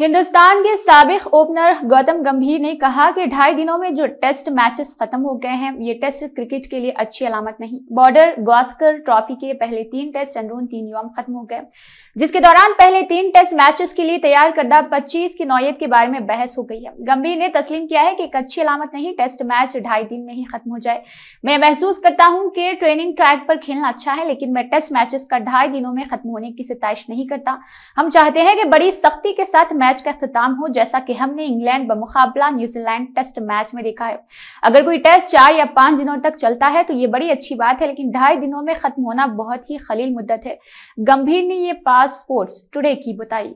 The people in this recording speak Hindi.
हिंदुस्तान के सबक ओपनर गौतम गंभीर ने कहा कि ढाई दिनों में जो टेस्ट मैचेस खत्म हो गए हैं ये टेस्ट क्रिकेट के लिए अच्छी अलामत नहीं बॉर्डर गास्कर ट्रॉफी के पहले तीन टेस्ट अंदरून तीन युवा खत्म हो गए जिसके दौरान पहले तीन टेस्ट मैचेस के लिए तैयार करदा पच्चीस की नौयत के बारे में बहस हो गई है गंभीर ने तस्लीम किया है कि एक अच्छी अलामत नहीं टेस्ट मैच ढाई दिन में ही खत्म हो जाए मैं महसूस करता हूँ कि ट्रेनिंग ट्रैक पर खेलना अच्छा है लेकिन मैं टेस्ट मैचेस का ढाई दिनों में खत्म होने की सितश नहीं करता हम चाहते हैं कि बड़ी सख्ती के साथ मैच का अख्ताम हो जैसा कि हमने इंग्लैंड बमुकाबला न्यूजीलैंड टेस्ट मैच में देखा है अगर कोई टेस्ट चार या पांच दिनों तक चलता है तो ये बड़ी अच्छी बात है लेकिन ढाई दिनों में खत्म होना बहुत ही खलील मुद्दत है गंभीर ने ये पास स्पोर्ट्स टुडे की बताई